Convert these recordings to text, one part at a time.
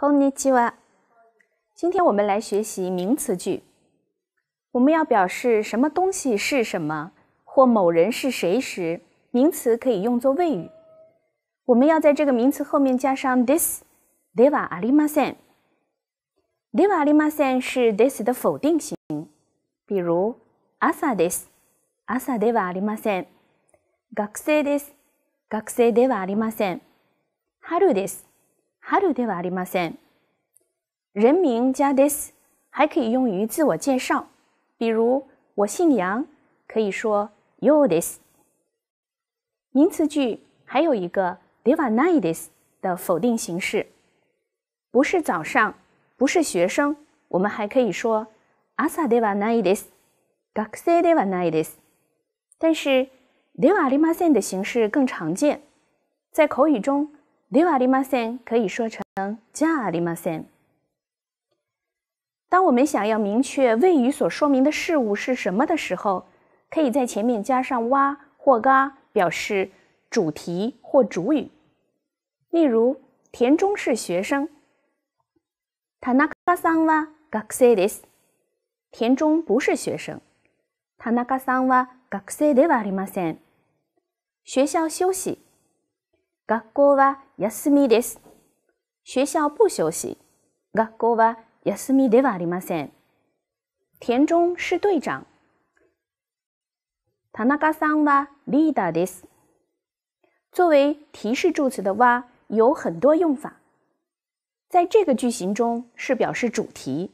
こんにちは。今天我们来学习名词句。我们要表示什么东西是什么或某人是谁时，名词可以用作谓语。我们要在这个名词后面加上 this。ではありません。ではありません是 this 的否定形。比如、あさです。あさではありません。学生です。学生ではありません。春です。哈鲁ありません。人名加 this 还可以用于自我介绍，比如我姓杨，可以说 you this。名词句还有一个 deva 奈 this 的否定形式，不是早上，不是学生，我们还可以说 asa deva 奈 t i s g a k v a t i s 但是 deva 里马森的形式更常见，在口语中。ではありません。可以说成じゃないません。当我们想要明确谓语所说明的事物是什么的时候，可以在前面加上“哇”或“嘎”，表示主题或主语。例如，田中是学生。田中不是学生。学校休息。学校不休息。田中是队长。作为提示助词的“哇”有很多用法，在这个句型中是表示主题，“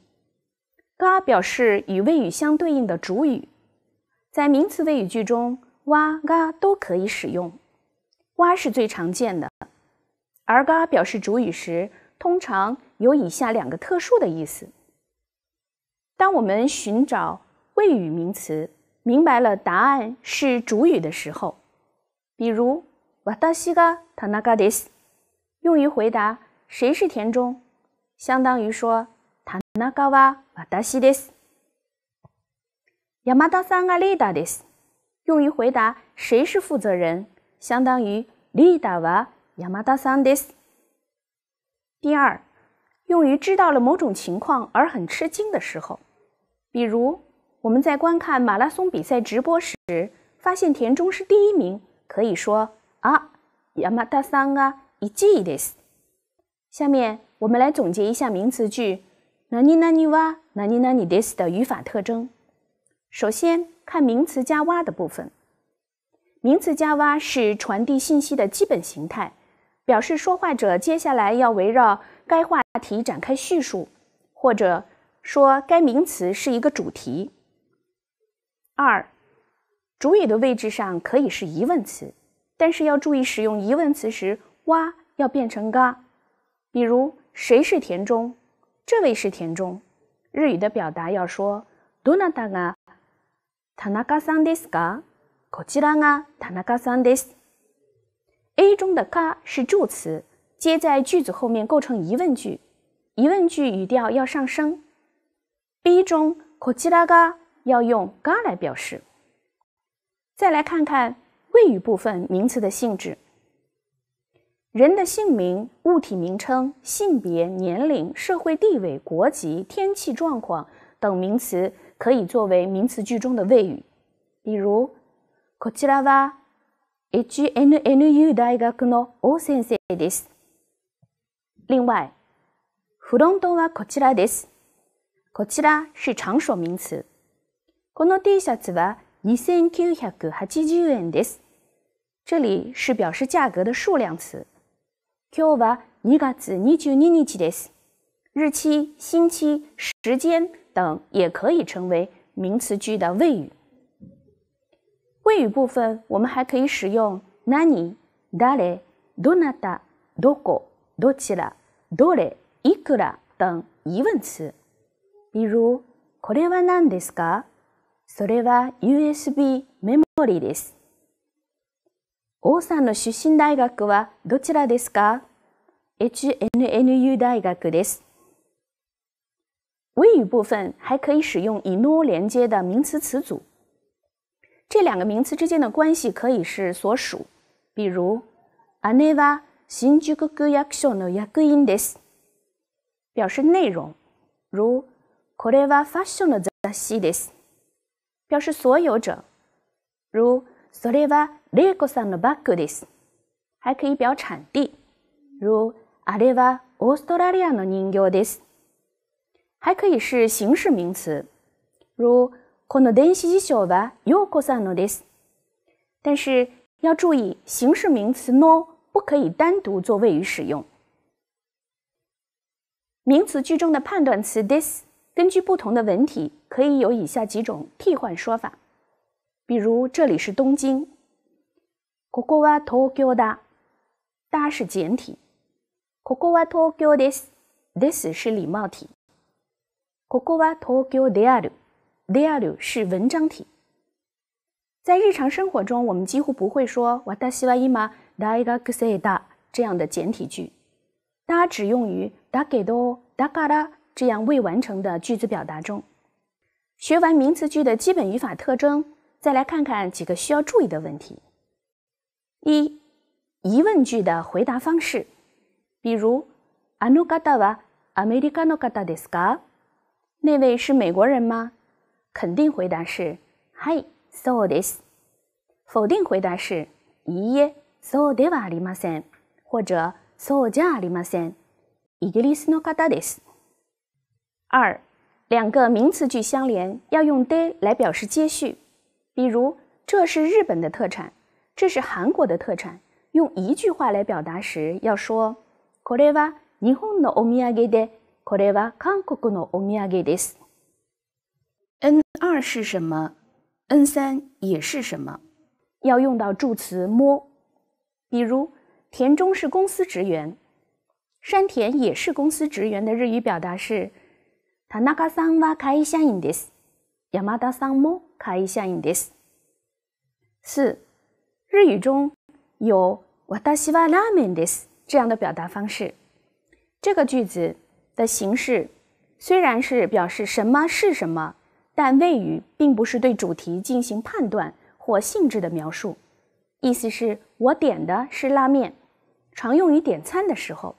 嘎”表示与谓语相对应的主语，在名词谓语句中，“哇”“嘎”都可以使用。蛙是最常见的。儿嘎表示主语时，通常有以下两个特殊的意思。当我们寻找谓语名词，明白了答案是主语的时候，比如“わたしが田中です”，用于回答“谁是田中”，相当于说“田中はわたしです”。“山田さんが阿ー达です”，用于回答“谁是负责人”。相当于 li da wa yamada san d s 第二，用于知道了某种情况而很吃惊的时候，比如我们在观看马拉松比赛直播时，发现田中是第一名，可以说啊 yamada san ga i i 下面我们来总结一下名词句 nani nani wa nani n i d s 的语法特征。首先看名词加哇的部分。名词加哇是传递信息的基本形态，表示说话者接下来要围绕该话题展开叙述，或者说该名词是一个主题。二，主语的位置上可以是疑问词，但是要注意使用疑问词时，哇要变成嘎。比如谁是田中？这位是田中。日语的表达要说“ドな、タナガサンディこちらが田中さんです。a 中的嘎是助词，接在句子后面构成疑问句，疑问句语调要上升。B 中可吉 GA 要用嘎来表示。再来看看谓语部分名词的性质。人的姓名、物体名称、性别、年龄、社会地位、国籍、天气状况等名词可以作为名词句中的谓语，比如。こちらは HNNU 大学の王先生です。另外、フロントはこちらです。こちら是長所名詞。この T シャツは2980円です。这里是表示价格的数量詞。今日は2月22日です。日期、星期、時間等也可以成为名詞句的位语。谓语部分，我们还可以使用何、誰、どなた、どこ、どちら、どれ、いくら等疑问词。比如、これは何ですかそれは USB メモリーです。王さんの出身大学はどちらですか ?HNNU 大学です。谓语部分还可以使用以 no 连接的名词词组。这两个名词之间的关系可以是所属，比如 anewa sinjukuguyaksono yagin des，表示内容，如 korewa fashion 的 zazsides，表示所有者，如 sorewa reikusan no bakudes，还可以表产地，如 arewa australia no ningyo des，还可以是形式名词，如。このデンキシシオはヨコサノです。但是要注意，形式名词 no 不可以单独做谓语使用。名词句中的判断词 this，根据不同的文体，可以有以下几种替换说法。比如这里是东京，ここは東京だ。だ是简体，ここは東京です。です是礼貌体，ここは東京である。Daru 是文章体，在日常生活中，我们几乎不会说 w a 西 a 伊玛 i wa i d a ga s e da 这样的简体句，它只用于 dakedo d a g a a 这样未完成的句子表达中。学完名词句的基本语法特征，再来看看几个需要注意的问题：一、疑问句的回答方式，比如 a n 方は a メ a wa America no a a d s a 那位是美国人吗？肯定回答是 hi so des，否定回答是 iye so de wa limasan 或者 so ja limasan iglis no kada des。二，两个名词句相连要用 de 来表示接续，比如这是日本的特产，这是韩国的特产，用一句话来表达时要说 kore wa nihon no omiyage de，kore wa kankoku no omiyage des。N 二是什么？N 三也是什么？要用到助词“么”。比如，田中是公司职员，山田也是公司职员的日语表达是“田中さんは会社員です，山田さん i 会社員です”。四，日语中有“私はラメンです”这样的表达方式。这个句子的形式虽然是表示什么是什么。但谓语并不是对主题进行判断或性质的描述，意思是我点的是拉面，常用于点餐的时候，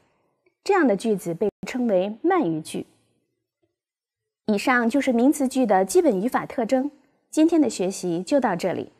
这样的句子被称为慢语句。以上就是名词句的基本语法特征。今天的学习就到这里。